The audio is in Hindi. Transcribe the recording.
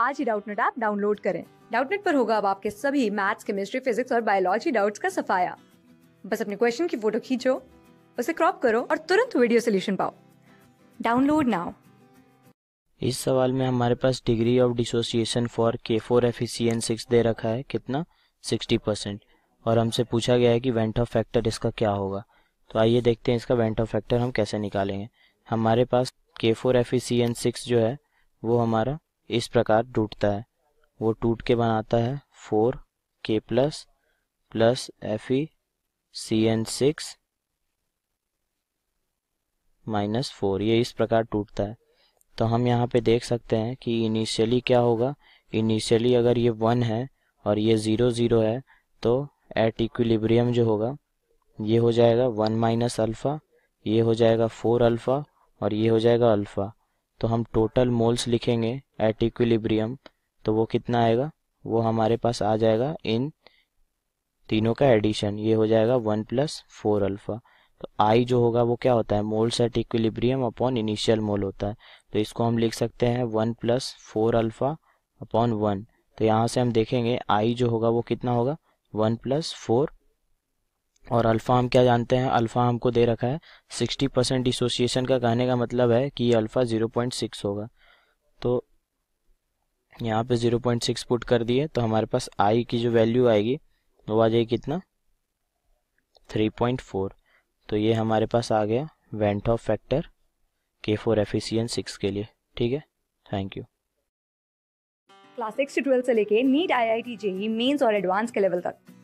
आज ही डाउटनेट ऐप डाउनलोड करें डाउटनेट पर होगा अब आपके सभी मैथ्स केमिस्ट्री फिजिक्स और बायोलॉजी डाउट्स का सफाया बस अपने क्वेश्चन की फोटो खींचो उसे क्रॉप करो और तुरंत वीडियो सोल्यूशन पाओ डाउनलोड नाउ इस सवाल में हमारे पास degree of dissociation for K four F दे रखा है कितना 60 परसेंट और हमसे पूछा गया है कि वेंट ऑफ फैक्टर इसका क्या होगा तो आइए देखते हैं इसका वेंट ऑफ फैक्टर हम कैसे निकालेंगे हमारे पास के फोर एफ सिक्स जो है वो हमारा इस प्रकार टूटता है वो टूट के बनाता है four K plus plus F E C N six minus four ये इस प्रकार टूटता है तो हम यहाँ पे देख सकते हैं कि इनिशियली क्या होगा इनिशियली अगर ये वन है और ये ज़ीरो ज़ीरो है तो एट इक्विलिब्रियम जो होगा ये हो जाएगा वन माइनस अल्फ़ा ये हो जाएगा फोर अल्फ़ा और ये हो जाएगा अल्फ़ा तो हम टोटल मोल्स लिखेंगे एट इक्विलिब्रियम तो वो कितना आएगा वो हमारे पास आ जाएगा इन तीनों का एडिशन ये हो जाएगा वन प्लस फोर अल्फ़ा तो आई जो होगा वो क्या होता है moles at equilibrium upon initial mole होता है तो इसको हम लिख सकते हैं one plus four alpha upon one तो यहाँ से हम देखेंगे आई जो होगा वो कितना होगा वन प्लस फोर और अल्फ़ा हम क्या जानते हैं अल्फ़ा हमको दे रखा है सिक्सटी परसेंट डिसोसिएशन का कहने का मतलब है कि अल्फ़ा ज़ीरो पॉइंट सिक्स होगा तो यहाँ पे ज़ीरो पॉइंट सिक्स पुट कर दिए तो हमारे पास आई की जो वैल्यू आएगी वो आ जाएगी कितना थ्री पॉइंट फोर तो ये हमारे पास आ गया van't Hoff factor K four एफिशियन सिक्स के लिए ठीक है थैंक यू क्लास सिक्स से ट्वेल्थ से लेके NEET I I T JEE Mains और एडवांस के लेवल तक